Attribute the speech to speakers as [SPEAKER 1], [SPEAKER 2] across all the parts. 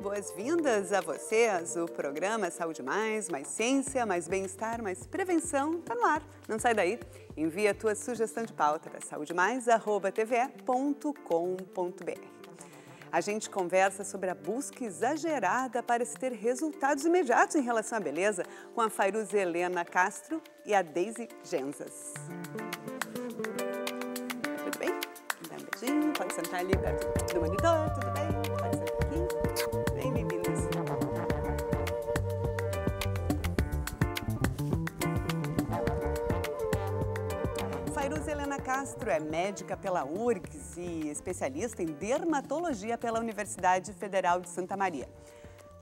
[SPEAKER 1] boas-vindas a vocês. O programa Saúde Mais, mais ciência, mais bem-estar, mais prevenção está no ar. Não sai daí. Envia a tua sugestão de pauta para saúdemais@tve.com.br. A gente conversa sobre a busca exagerada para se ter resultados imediatos em relação à beleza com a Fairuz Helena Castro e a Daisy Genzas. Tudo bem? Dá um beijinho, pode sentar ali perto do monitor, tudo bem? Medeiros, Helena Castro é médica pela URGS e especialista em dermatologia pela Universidade Federal de Santa Maria.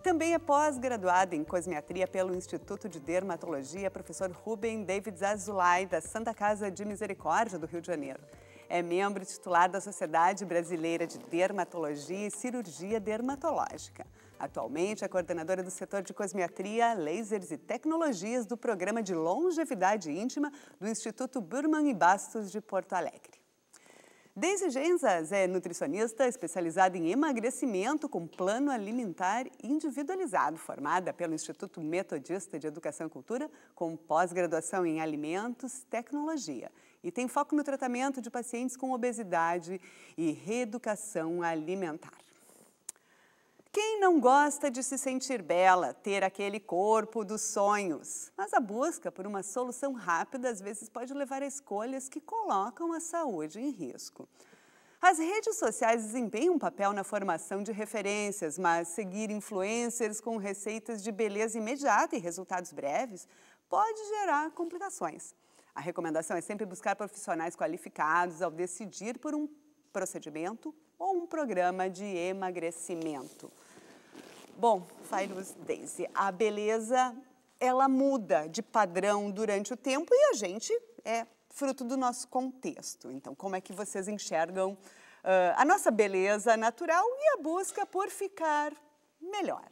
[SPEAKER 1] Também é pós-graduada em cosmetria pelo Instituto de Dermatologia Professor Ruben David Azulay, da Santa Casa de Misericórdia do Rio de Janeiro. É membro titular da Sociedade Brasileira de Dermatologia e Cirurgia Dermatológica. Atualmente é coordenadora do setor de cosmetria, lasers e tecnologias do programa de longevidade íntima do Instituto Burman e Bastos de Porto Alegre. Daisy Genzas é nutricionista especializada em emagrecimento com plano alimentar individualizado, formada pelo Instituto Metodista de Educação e Cultura, com pós-graduação em alimentos e tecnologia. E tem foco no tratamento de pacientes com obesidade e reeducação alimentar. Quem não gosta de se sentir bela, ter aquele corpo dos sonhos? Mas a busca por uma solução rápida às vezes pode levar a escolhas que colocam a saúde em risco. As redes sociais desempenham um papel na formação de referências, mas seguir influencers com receitas de beleza imediata e resultados breves pode gerar complicações. A recomendação é sempre buscar profissionais qualificados ao decidir por um procedimento ou um programa de emagrecimento. Bom, Fairuz Daisy, a beleza ela muda de padrão durante o tempo e a gente é fruto do nosso contexto. Então, como é que vocês enxergam uh, a nossa beleza natural e a busca por ficar melhor?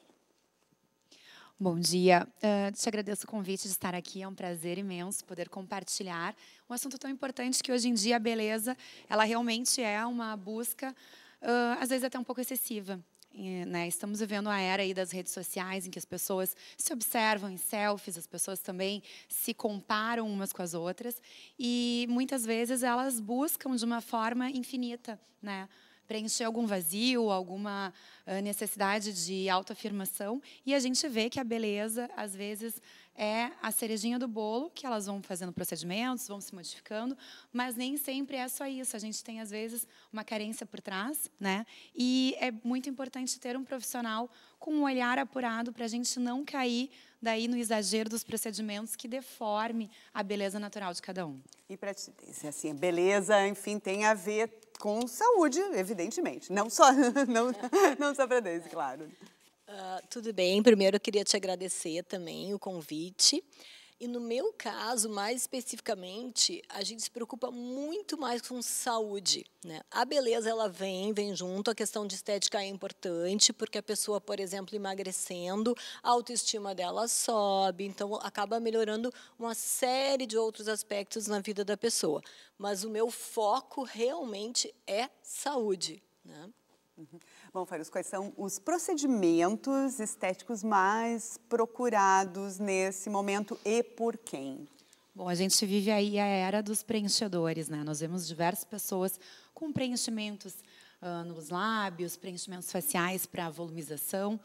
[SPEAKER 2] Bom dia. Uh, te agradeço o convite de estar aqui. É um prazer imenso poder compartilhar um assunto tão importante que hoje em dia a beleza, ela realmente é uma busca, uh, às vezes até um pouco excessiva. E, né, estamos vivendo a era aí das redes sociais em que as pessoas se observam em selfies, as pessoas também se comparam umas com as outras e muitas vezes elas buscam de uma forma infinita, né? preencher algum vazio, alguma eh, necessidade de autoafirmação. E a gente vê que a beleza, às vezes, é a cerejinha do bolo, que elas vão fazendo procedimentos, vão se modificando, mas nem sempre é só isso. A gente tem, às vezes, uma carência por trás, né? E é muito importante ter um profissional com um olhar apurado para a gente não cair daí no exagero dos procedimentos que deforme a beleza natural de cada
[SPEAKER 1] um. E para te dizer assim, beleza, enfim, tem a ver com saúde, evidentemente. Não só, não,
[SPEAKER 3] não só para Deus, claro. Uh, tudo bem. Primeiro, eu queria te agradecer também o convite. E no meu caso, mais especificamente, a gente se preocupa muito mais com saúde. Né? A beleza ela vem, vem junto. A questão de estética é importante, porque a pessoa, por exemplo, emagrecendo, a autoestima dela sobe, então acaba melhorando uma série de outros aspectos na vida da pessoa. Mas o meu foco realmente é saúde. Né? Uhum. Bom, Fábio, quais são os
[SPEAKER 1] procedimentos estéticos mais procurados nesse momento e por quem? Bom, a gente vive aí
[SPEAKER 2] a era dos preenchedores, né? Nós vemos diversas pessoas com preenchimentos uh, nos lábios, preenchimentos faciais para volumização.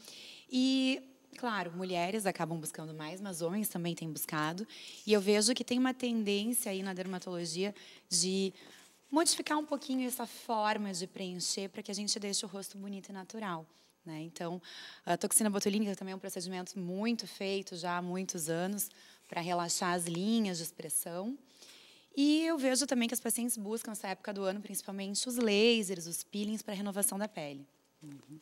[SPEAKER 2] E Claro, mulheres acabam buscando mais, mas homens também têm buscado. E eu vejo que tem uma tendência aí na dermatologia de modificar um pouquinho essa forma de preencher para que a gente deixe o rosto bonito e natural. Né? Então, a toxina botulínica também é um procedimento muito feito já há muitos anos para relaxar as linhas de expressão. E eu vejo também que as pacientes buscam nessa época do ano, principalmente os lasers, os peelings para renovação da pele. Uhum.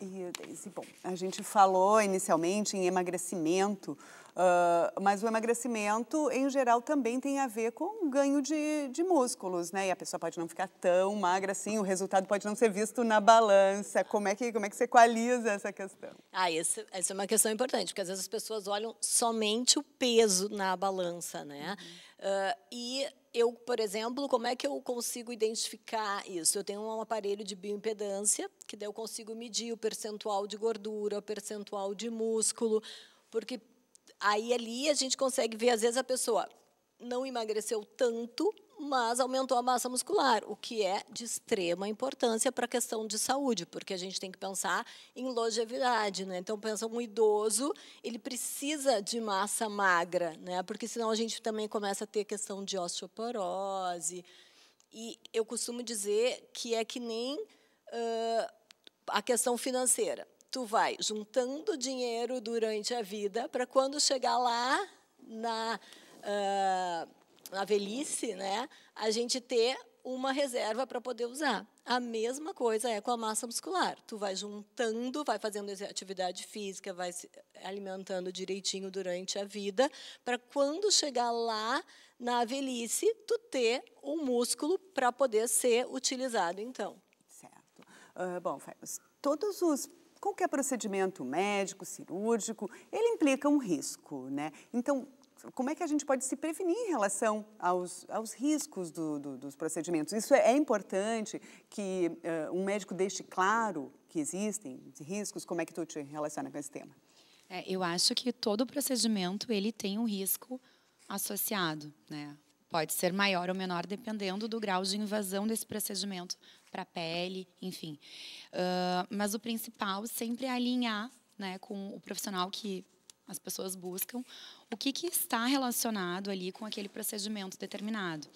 [SPEAKER 1] E, bom, a gente falou inicialmente em emagrecimento, uh, mas o emagrecimento, em geral, também tem a ver com ganho de, de músculos, né? E a pessoa pode não ficar tão magra assim, o resultado pode não ser visto na balança. Como é que, como é que você equaliza essa questão?
[SPEAKER 3] Ah, esse, essa é uma questão importante, porque às vezes as pessoas olham somente o peso na balança, né? Uhum. Uh, e eu, por exemplo, como é que eu consigo identificar isso? Eu tenho um aparelho de bioimpedância, que daí eu consigo medir o percentual de gordura, o percentual de músculo, porque aí ali a gente consegue ver, às vezes, a pessoa não emagreceu tanto, mas aumentou a massa muscular, o que é de extrema importância para a questão de saúde, porque a gente tem que pensar em longevidade, né? Então pensa um idoso, ele precisa de massa magra, né? Porque senão a gente também começa a ter questão de osteoporose. E eu costumo dizer que é que nem uh, a questão financeira. Tu vai juntando dinheiro durante a vida para quando chegar lá na uh, na velhice, né, a gente ter uma reserva para poder usar. A mesma coisa é com a massa muscular. Tu vai juntando, vai fazendo atividade física, vai se eh, alimentando direitinho durante a vida, para quando chegar lá na velhice, tu ter um músculo para poder ser utilizado, então. Certo.
[SPEAKER 1] Uh, bom, todos os qualquer procedimento médico, cirúrgico, ele implica um risco, né? Então, como é que a gente pode se prevenir em relação aos, aos riscos do, do, dos procedimentos? Isso é, é importante que uh, um médico deixe claro que existem riscos. Como é que tu te relaciona com esse tema?
[SPEAKER 2] É, eu acho que todo procedimento ele tem um risco associado, né? Pode ser maior ou menor dependendo do grau de invasão desse procedimento para a pele, enfim. Uh, mas o principal sempre é alinhar né, com o profissional que as pessoas buscam o que, que está relacionado ali com aquele procedimento determinado.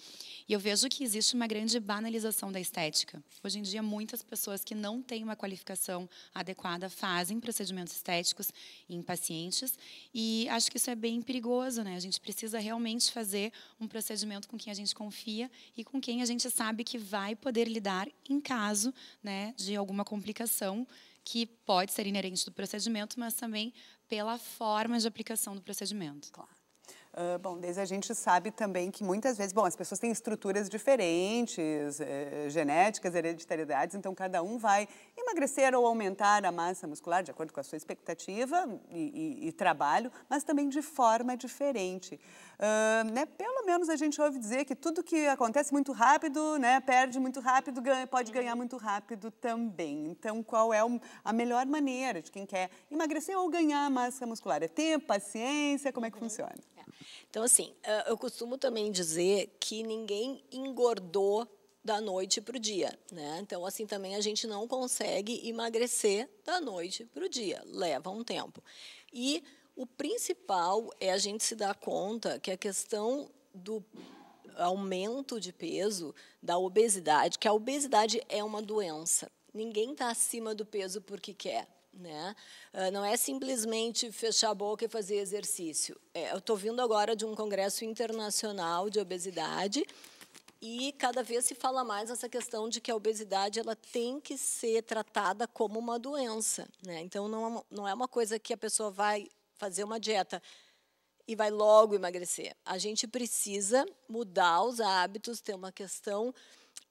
[SPEAKER 2] E eu vejo que existe uma grande banalização da estética. Hoje em dia, muitas pessoas que não têm uma qualificação adequada fazem procedimentos estéticos em pacientes e acho que isso é bem perigoso, né? A gente precisa realmente fazer um procedimento com quem a gente confia e com quem a gente sabe que vai poder lidar em caso, né, de alguma complicação que pode ser inerente do procedimento, mas também pela forma de aplicação do procedimento. Claro.
[SPEAKER 1] Uh, bom, desde a gente sabe também que muitas vezes, bom, as pessoas têm estruturas diferentes, eh, genéticas, hereditariedades, então cada um vai emagrecer ou aumentar a massa muscular de acordo com a sua expectativa e, e, e trabalho, mas também de forma diferente. Uh, né, pelo menos a gente ouve dizer que tudo que acontece muito rápido, né, perde muito rápido, ganha, pode ganhar muito rápido também. Então, qual é a melhor maneira de quem quer emagrecer ou ganhar massa muscular?
[SPEAKER 3] É tempo, paciência, como é que uhum. funciona? É. Então, assim, eh, eu costumo também dizer que ninguém engordou da noite para o dia, né? Então, assim, também a gente não consegue emagrecer da noite para o dia, leva um tempo. E o principal é a gente se dar conta que a questão do aumento de peso, da obesidade, que a obesidade é uma doença. Ninguém está acima do peso porque quer. Né? Ah, não é simplesmente fechar a boca e fazer exercício. É, eu estou vindo agora de um congresso internacional de obesidade e cada vez se fala mais essa questão de que a obesidade ela tem que ser tratada como uma doença. Né? Então, não, é não é uma coisa que a pessoa vai fazer uma dieta e vai logo emagrecer. A gente precisa mudar os hábitos, ter uma questão,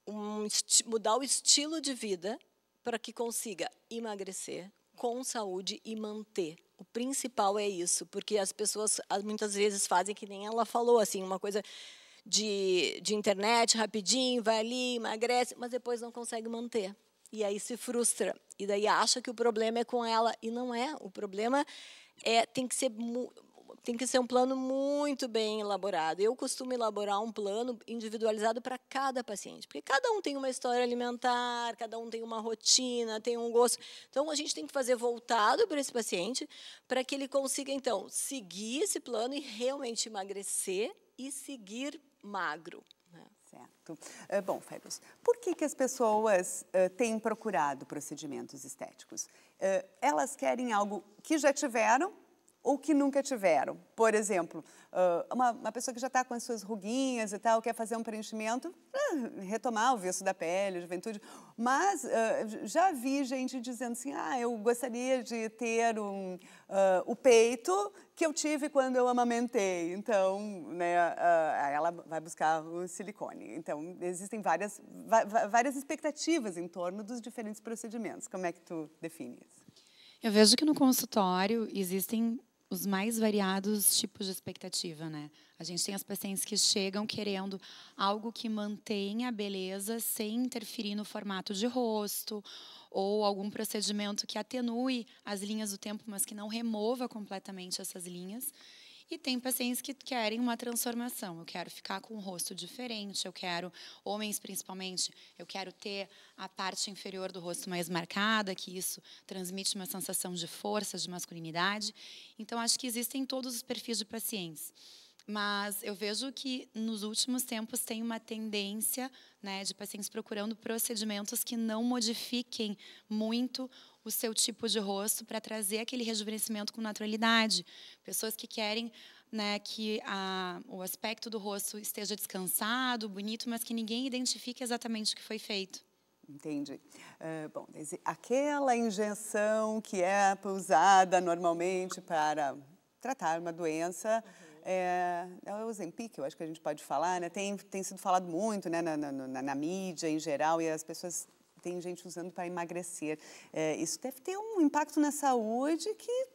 [SPEAKER 3] um, mudar o estilo de vida para que consiga emagrecer, com saúde e manter. O principal é isso, porque as pessoas ah, muitas vezes fazem que nem ela falou, assim, uma coisa de, de internet rapidinho, vai ali, emagrece, mas depois não consegue manter. E aí se frustra. E daí acha que o problema é com ela. E não é. O problema é tem que ser tem que ser um plano muito bem elaborado. Eu costumo elaborar um plano individualizado para cada paciente, porque cada um tem uma história alimentar, cada um tem uma rotina, tem um gosto. Então, a gente tem que fazer voltado para esse paciente, para que ele consiga, então, seguir esse plano e realmente emagrecer e seguir magro. Né?
[SPEAKER 1] Certo. Eh, bom, Febros, por que, que as pessoas uh, têm procurado procedimentos estéticos? Uh, elas querem algo que já tiveram ou que nunca tiveram. Por exemplo, ah, uma, pessoa que já está com as suas ruguinhas e tal, quer fazer um preenchimento, ah, retomar o viço da pele, juventude. Mas ah, já vi gente dizendo assim, ah, eu gostaria de ter um, uh, o peito que eu tive quando eu amamentei. Então, né, uh, ela vai buscar o silicone. Então, existem várias, várias expectativas em torno dos diferentes procedimentos. Como é que tu define isso?
[SPEAKER 2] Eu vejo que no consultório existem os mais variados tipos de expectativa, né? A gente tem as pacientes que chegam querendo algo que mantenha a beleza sem interferir no formato de rosto, ou algum procedimento que atenue as linhas do tempo, mas que não remova completamente essas linhas. E tem pacientes que querem uma transformação. Eu quero ficar com um rosto diferente, eu quero, homens principalmente, eu quero ter a parte inferior do rosto mais marcada, que isso transmite uma sensação de força, de masculinidade. Então, acho que existem todos os perfis de pacientes. Mas eu vejo que nos últimos tempos tem uma tendência né, de pacientes procurando procedimentos que não modifiquem muito o seu tipo de rosto para trazer aquele rejuvenescimento com naturalidade. Pessoas que querem né, que a, o aspecto do rosto esteja descansado, bonito, mas que ninguém identifique exatamente o que foi feito.
[SPEAKER 1] Entendi. Uh, bom, aquela injeção que é usada normalmente para tratar uma doença é, é o Ozempic, eu acho que a gente pode falar, né? Tem, tem sido falado muito né? na, na, na, na mídia em geral e as pessoas tem gente usando para emagrecer. É, isso deve ter
[SPEAKER 3] um impacto
[SPEAKER 1] na saúde que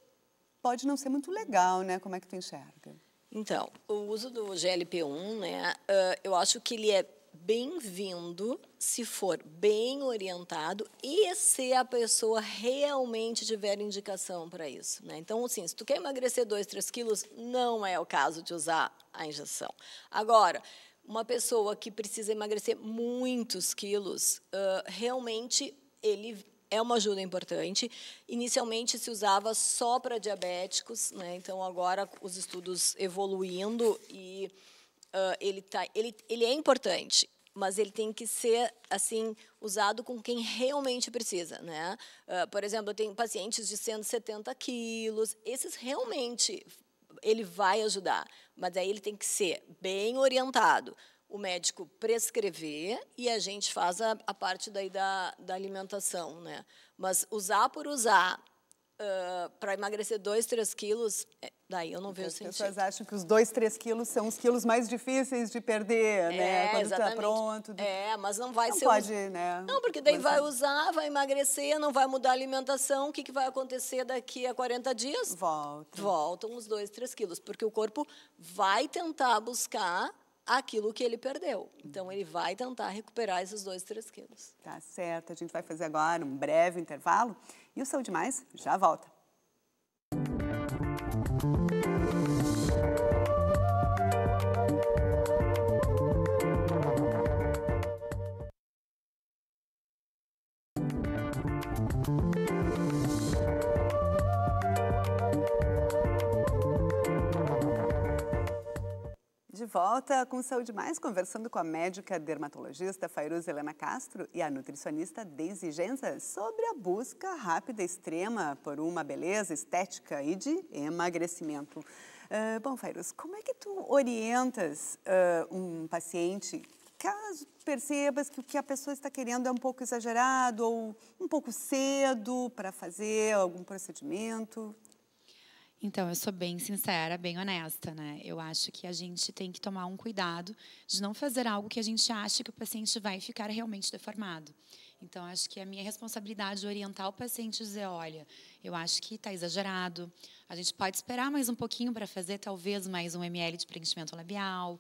[SPEAKER 1] pode não ser muito legal, né? Como é que tu enxerga?
[SPEAKER 3] Então, o uso do GLP-1, né? Ah, eu acho que ele é bem-vindo se for bem orientado e se a pessoa realmente tiver indicação para isso. Né? Então, assim, se tu quer emagrecer 2, 3 quilos, não é o caso de usar a injeção. Agora, uma pessoa que precisa emagrecer muitos quilos, uh, realmente ele é uma ajuda importante. Inicialmente se usava só para diabéticos, né? então agora os estudos evoluindo e uh, ele, tá, ele, ele é importante mas ele tem que ser assim usado com quem realmente precisa, né? Uh, por exemplo, eu tenho pacientes de 170 quilos, esses realmente ele vai ajudar, mas aí ele tem que ser bem orientado. O médico prescrever e a gente faz a, a parte daí da, da alimentação, né? Mas usar por usar ah, para emagrecer 2, 3 quilos, é, daí eu não vejo então, sentido. As pessoas
[SPEAKER 1] acham que os 2, 3 quilos são os quilos mais difíceis de perder, é, né? Quando está tá pronto.
[SPEAKER 3] É, mas não vai não ser... Não pode, um... né? Não, porque daí vai usar, vai emagrecer, não vai mudar a alimentação. O que, que vai acontecer daqui a 40 dias? Volta. Voltam os 2, 3 quilos, porque o corpo vai tentar buscar aquilo que ele perdeu. Então, ele vai tentar recuperar esses 2, 3 quilos.
[SPEAKER 1] Tá certo. A gente vai fazer agora um breve intervalo e o Saúde Mais já volta. volta com Saúde Mais, conversando com a médica dermatologista Fairuz Helena Castro e a nutricionista Daisy Genza sobre a busca rápida extrema por uma beleza estética e de emagrecimento. Uh, bom, Fairuz, como é que tu orientas uh, um paciente caso percebas que o que a pessoa está querendo é um pouco exagerado ou um pouco cedo para fazer algum procedimento? Então, eu
[SPEAKER 2] sou bem sincera, bem honesta, né? Eu acho que a gente tem que tomar um cuidado de não fazer algo que a gente acha que o paciente vai ficar realmente deformado. Então, acho que é a minha responsabilidade de orientar o paciente e dizer, olha, eu acho que está exagerado, a gente pode esperar mais um pouquinho para fazer talvez mais um ml de preenchimento labial,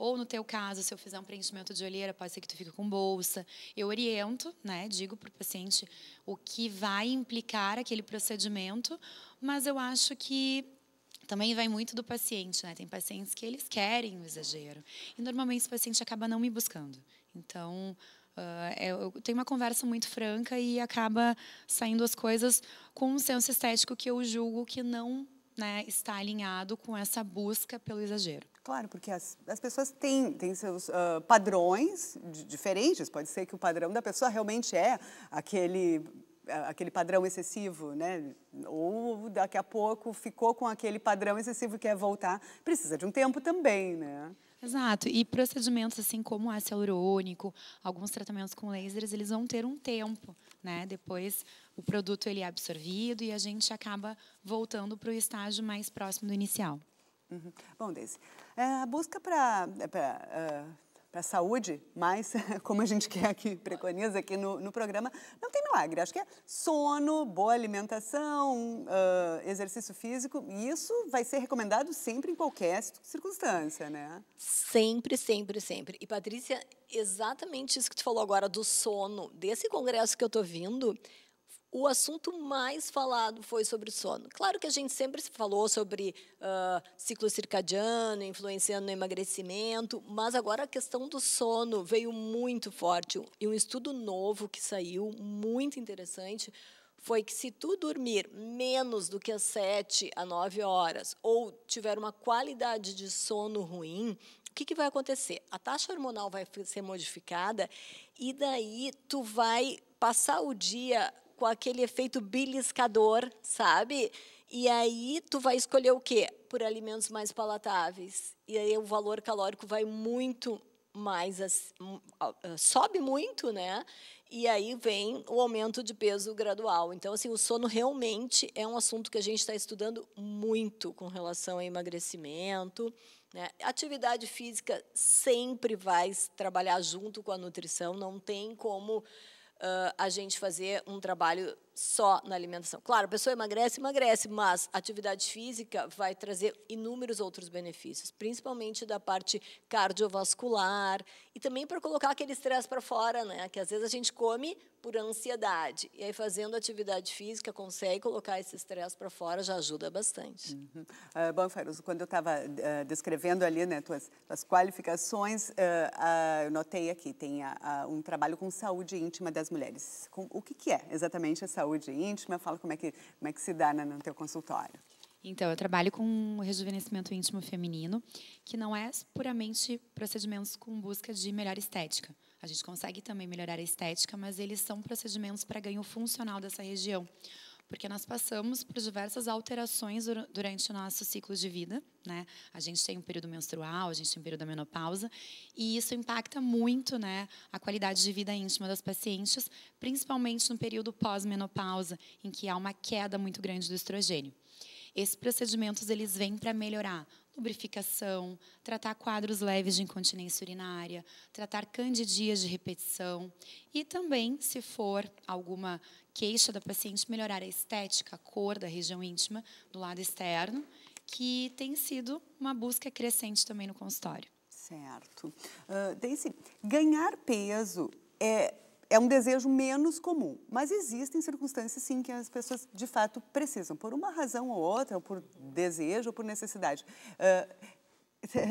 [SPEAKER 2] ou no teu caso, se eu fizer um preenchimento de olheira, pode ser que tu fique com bolsa. Eu oriento, né? Digo para o paciente o que vai implicar aquele procedimento, mas eu acho que também vai muito do paciente, né? Tem pacientes que eles querem o exagero. E normalmente esse paciente acaba não me buscando. Então, uh, eu tenho uma conversa muito franca e acaba saindo as coisas com um senso estético que eu julgo que não né, está alinhado com essa busca pelo exagero. Claro, porque as,
[SPEAKER 1] as pessoas têm, têm seus uh, padrões diferentes. Pode ser que o padrão da pessoa realmente é aquele aquele padrão excessivo, né? Ou daqui a pouco ficou com aquele padrão excessivo e quer voltar, precisa de um tempo também, né?
[SPEAKER 2] Exato. E procedimentos assim como ácido hialurônico, alguns tratamentos com lasers, eles vão ter um tempo, né? Depois o produto ele é absorvido e a gente acaba voltando para o estágio mais próximo do inicial.
[SPEAKER 1] Uhum. Bom, Deise, é, a busca para é, para é, a saúde, mas como a gente quer aqui, preconiza aqui no, no programa, não tem milagre. Acho que é sono, boa alimentação, uh, exercício físico, e isso
[SPEAKER 3] vai ser recomendado sempre em qualquer circunstância, né? Sempre, sempre, sempre. E Patrícia, exatamente isso que tu falou agora do sono, desse congresso que eu tô vindo, o assunto mais falado foi sobre sono. Claro que a gente sempre falou sobre uh, ciclo circadiano, influenciando no emagrecimento, mas agora a questão do sono veio muito forte. E um estudo novo que saiu, muito interessante, foi que se tu dormir menos do que as 7 a 9 horas ou tiver uma qualidade de sono ruim, o que, que vai acontecer? A taxa hormonal vai ser modificada e daí tu vai passar o dia com aquele efeito beliscador, sabe? E aí tu vai escolher o quê? Por alimentos mais palatáveis. E aí o valor calórico vai muito mais sobe muito, né? E aí vem o aumento de peso gradual. Então assim, o sono realmente é um assunto que a gente está estudando muito com relação a emagrecimento. Né? Atividade física sempre vai trabalhar junto com a nutrição, não tem como uh, a gente fazer um trabalho só na alimentação. Claro, a pessoa emagrece, emagrece, mas a atividade física vai trazer inúmeros outros benefícios, principalmente da parte cardiovascular e também para colocar aquele estresse para fora, né? Que às vezes a gente come por ansiedade e aí fazendo atividade física consegue colocar esse estresse para fora, já ajuda bastante. Uhum.
[SPEAKER 1] Ah, bom, Faruso, quando eu estava uh, eh, descrevendo ali, né, tuas, tuas qualificações, uh, eu notei aqui tem um trabalho com saúde íntima das mulheres. Com, o que, que é exatamente essa saúde íntima? Fala como é que, como é que se dá no teu consultório.
[SPEAKER 2] Então, eu trabalho com rejuvenescimento íntimo feminino, que não é puramente procedimentos com busca de melhor estética. A gente consegue também melhorar a estética, mas eles são procedimentos para ganho funcional dessa região porque nós passamos por diversas alterações durante o nosso ciclo de vida, né? A gente tem um período menstrual, a gente tem um período da menopausa, e isso impacta muito, né, a qualidade de vida íntima das pacientes, principalmente no período pós-menopausa, em que há uma queda muito grande do estrogênio. Esses procedimentos eles vêm para melhorar lubrificação, tratar quadros leves de incontinência urinária, tratar candidias de repetição e também, se for alguma queixa da paciente melhorar a estética, a cor da região íntima do lado externo, que tem sido uma busca crescente também no consultório.
[SPEAKER 1] Certo. Uh, Daisy, ganhar peso é é um desejo menos comum, mas existem circunstâncias sim que as pessoas de fato precisam, por uma razão ou outra, ou por desejo ou por necessidade. Uh,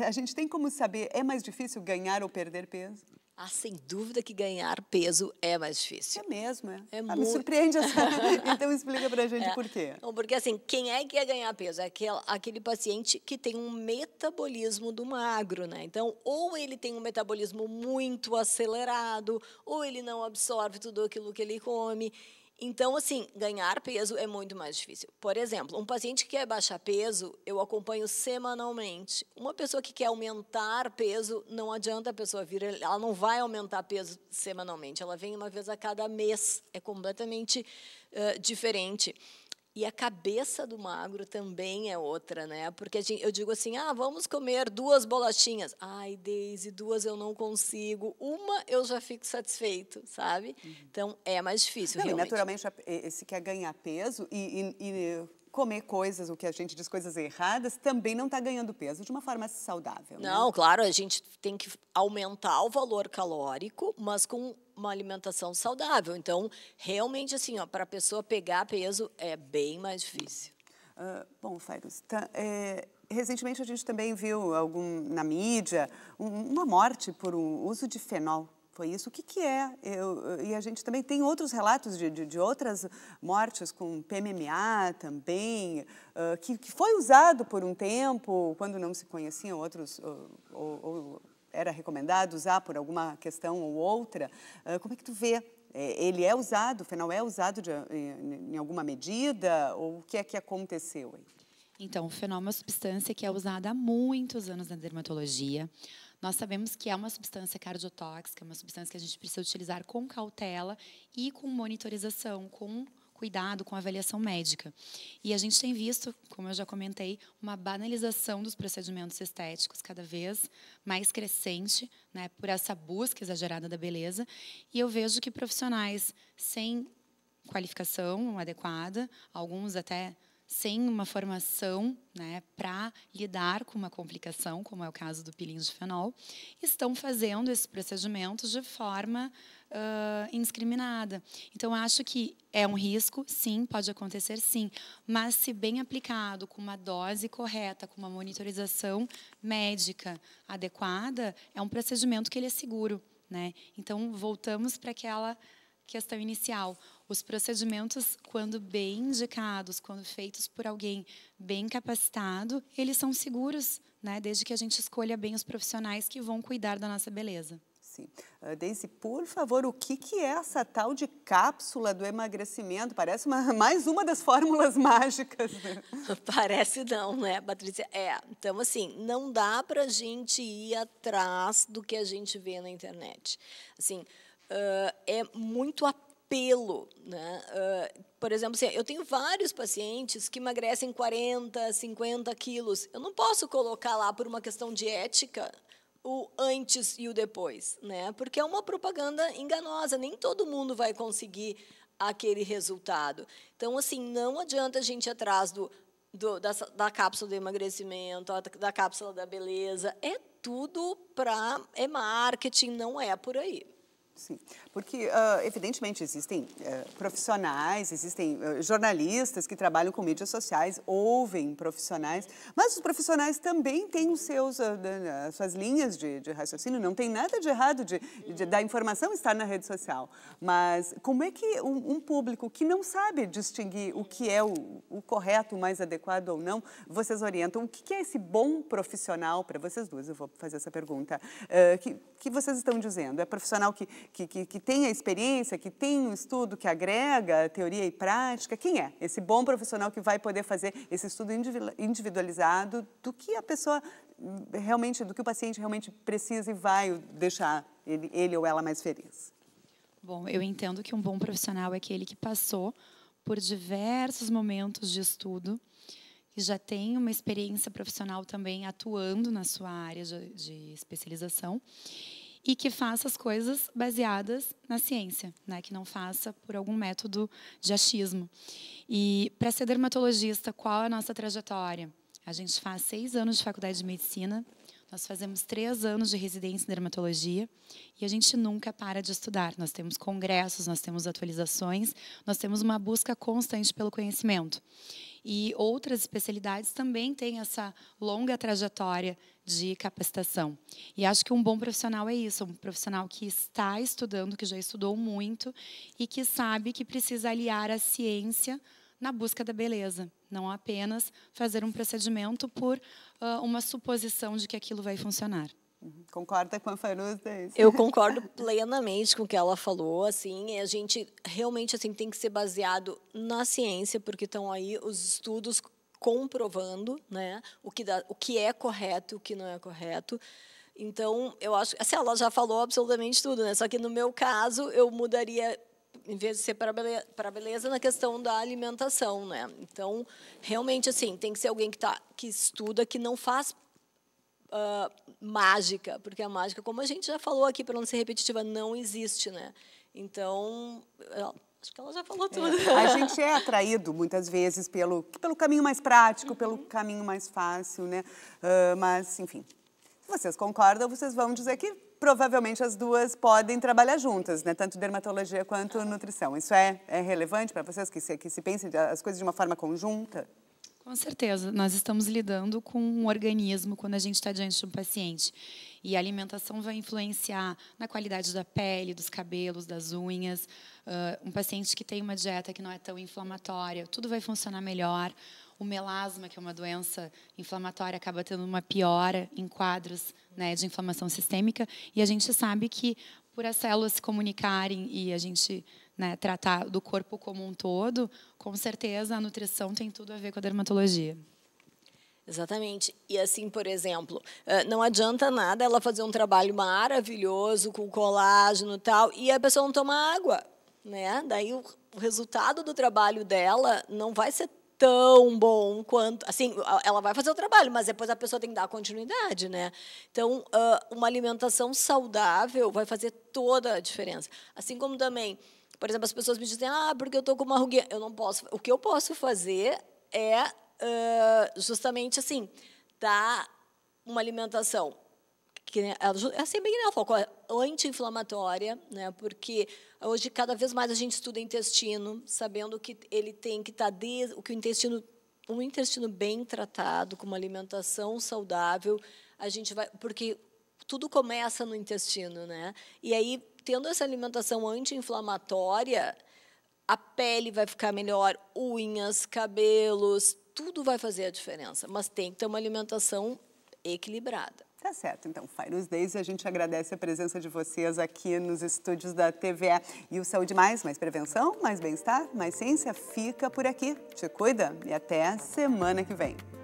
[SPEAKER 1] a gente tem como saber, é mais difícil ganhar ou
[SPEAKER 3] perder peso? Ah, sem dúvida que ganhar peso é mais difícil. É mesmo, é. é ah, muito... Me surpreende essa... então explica pra gente é. por quê. porque assim, quem é que quer ganhar peso? É aquele, aquele paciente que tem um metabolismo do magro, né? Então, ou ele tem um metabolismo muito acelerado, ou ele não absorve tudo aquilo que ele come. Então, assim, ganhar peso é muito mais difícil. Por exemplo, um paciente que quer baixar peso, eu acompanho semanalmente. Uma pessoa que quer aumentar peso, não adianta a pessoa vir, ela não vai aumentar peso semanalmente, ela vem uma vez a cada mês. É completamente uh, diferente. E a cabeça do magro também é outra, né? Porque gente, eu digo assim: ah, vamos comer duas bolachinhas. Ai, Daisy, duas eu não consigo. Uma eu já fico satisfeito, sabe? Uhum. Então é mais difícil. Não, realmente. E
[SPEAKER 1] naturalmente, esse quer ganhar peso e, e, e comer coisas, o que a gente diz coisas
[SPEAKER 3] erradas, também não está ganhando peso de uma forma saudável. Né? Não, né? claro, a gente tem que aumentar o valor calórico, mas com uma alimentação saudável. Então, realmente, assim, para a pessoa pegar peso é bem mais difícil. Uh, bom, Fairuz, tá,
[SPEAKER 1] é, recentemente a gente também viu algum, na mídia um, uma morte por um uso de fenol relatou isso, o que, que é? Eu, e a gente também tem outros relatos de, de, de outras mortes com PMMA também, uh, que, que, foi usado por um tempo, quando não se conheciam outros, ou, ou era recomendado usar por alguma questão ou outra. Uh, como é que tu vê é, ele é usado, o fenol é usado de, em, em alguma medida? Ou o que é que aconteceu aí? Então, o fenol
[SPEAKER 2] é uma substância que é usada há muitos anos na dermatologia nós sabemos que é uma substância cardiotóxica, uma substância que a gente precisa utilizar com cautela e com monitorização, com cuidado, com avaliação médica. E a gente tem visto, como eu já comentei, uma banalização dos procedimentos estéticos cada vez mais crescente, né, por essa busca exagerada da beleza. E eu vejo que profissionais sem qualificação adequada, alguns até sem uma formação né, para lidar com uma complicação, como é o caso do pilins de fenol, estão fazendo esse procedimento de forma uh, indiscriminada. Então, acho que é um risco, sim, pode acontecer, sim, mas se bem aplicado, com uma dose correta, com uma monitorização médica adequada, é um procedimento que ele é seguro. Né? Então, voltamos para aquela questão inicial os procedimentos, quando bem indicados, quando feitos por alguém bem capacitado, eles são seguros, né? Desde que a gente escolha bem os profissionais que vão cuidar da nossa beleza.
[SPEAKER 1] Sim. Uh, Denise, por favor, o que, que é essa tal de cápsula do emagrecimento? Parece uma, mais uma das fórmulas mágicas.
[SPEAKER 3] Parece não, né, Patrícia? É, então assim, não dá para a gente ir atrás do que a gente vê na internet. Assim, uh, é muito apelo pelo. Né? Uh, por exemplo, assim, eu tenho vários pacientes que emagrecem 40, 50 quilos. Eu não posso colocar lá por uma questão de ética o antes e o depois, né? Porque é uma propaganda enganosa. Nem todo mundo vai conseguir aquele resultado. Então, assim, não adianta a gente ir atrás do, do da, da cápsula do emagrecimento, da cápsula da beleza. É tudo para é marketing, não é por aí.
[SPEAKER 1] Sim, porque uh, evidentemente existem uh, profissionais, existem uh, jornalistas que trabalham com mídias sociais, ouvem profissionais, mas os profissionais também têm os seus, ah, né, né, suas linhas de, de, raciocínio, não tem nada de errado de, de, da informação estar na rede social. Mas como é que um, um público que não sabe distinguir o que é o, o, correto, o mais adequado ou não, vocês orientam? O que é esse bom profissional, para vocês duas eu vou fazer essa pergunta, ah, que, que vocês estão dizendo? É profissional que que, que, que tem a experiência, que tem o um estudo que agrega teoria e prática? Quem é esse bom profissional que vai poder fazer esse estudo individualizado do que a pessoa hum, realmente, do que o paciente realmente precisa e vai deixar ele, ele ou ela mais feliz?
[SPEAKER 2] Bom, eu entendo que um bom profissional é aquele que passou por diversos momentos de estudo, e já tem uma experiência profissional também atuando na sua área de, de especialização e que faça as coisas baseadas na ciência, né? que não faça por algum método de achismo. E para ser dermatologista, qual é a nossa trajetória? A gente faz seis anos de faculdade de medicina, nós fazemos três anos de residência em dermatologia e a gente nunca para de estudar. Nós temos congressos, nós temos atualizações, nós temos uma busca constante pelo conhecimento e outras especialidades também têm essa longa trajetória de capacitação. E acho que um bom profissional é isso, um profissional que está estudando, que já estudou muito e que sabe que precisa aliar a ciência na busca da beleza, não apenas fazer um procedimento por
[SPEAKER 3] uh, uma suposição de que
[SPEAKER 2] aquilo vai funcionar.
[SPEAKER 3] Concorda com a Faruz é Eu concordo plenamente com o que ela falou, assim, a gente realmente assim tem que ser baseado na ciência, porque estão aí os estudos comprovando, né, o que dá, o que é correto, o que não é correto. Então, eu acho, assim, ela já falou absolutamente tudo, né? Só que no meu caso, eu mudaria em vez de ser para beleza, para beleza na questão da alimentação, né? Então, realmente assim, tem que ser alguém que tá que estuda, que não faz uh, mágica, porque a mágica, como a gente já falou aqui, para não ser repetitiva, não existe, né? Então, acho que ela já falou é, tudo. É. A gente
[SPEAKER 1] é atraído muitas vezes pelo, pelo caminho mais prático, uhum. pelo caminho mais fácil, né? Uh, mas, enfim, se vocês concordam, vocês vão dizer que provavelmente as duas podem trabalhar juntas, né? Tanto dermatologia quanto ah. nutrição. Isso é, é relevante para vocês que se, que se pensem as coisas de uma forma conjunta?
[SPEAKER 2] Com certeza. Nós estamos lidando com um organismo quando a gente está diante de um paciente. E a alimentação vai influenciar na qualidade da pele, dos cabelos, das unhas. Uh, um paciente que tem uma dieta que não é tão inflamatória, tudo vai funcionar melhor. O melasma, que é uma doença inflamatória, acaba tendo uma piora em quadros né, de inflamação sistêmica. E a gente sabe que, por as células se comunicarem e a gente né, tratar do corpo como um todo, com certeza a nutrição tem tudo a ver com a dermatologia.
[SPEAKER 3] Exatamente. E assim, por exemplo, eh, não adianta nada ela fazer um trabalho maravilhoso com colágeno e tal, e a pessoa não tomar água, né? Daí o resultado do trabalho dela não vai ser tão bom quanto. Assim, ela vai fazer o trabalho, mas depois a pessoa tem que dar continuidade, né? Então, eh, uma alimentação saudável vai fazer toda a diferença. Assim como também por exemplo, as pessoas me dizem, ah, porque eu estou com uma ruguinha. Eu não posso. O que eu posso fazer é uh, justamente assim, dar uma alimentação que é assim bem né, anti-inflamatória, né? Porque hoje cada vez mais a gente estuda intestino, sabendo que ele tem que tá estar o que o intestino um intestino bem tratado, com uma alimentação saudável, a gente vai porque tudo começa no intestino, né? E aí tendo essa alimentação anti-inflamatória, a pele vai ficar melhor, unhas, cabelos, tudo vai fazer a diferença. Mas tem que ter uma alimentação equilibrada. Tá
[SPEAKER 1] certo, então, Fairus Days, a gente agradece a presença de vocês aqui nos estúdios da TVE. E o Saúde Mais, mais prevenção, mais bem-estar, mais ciência, fica por aqui. Te cuida e até semana que vem.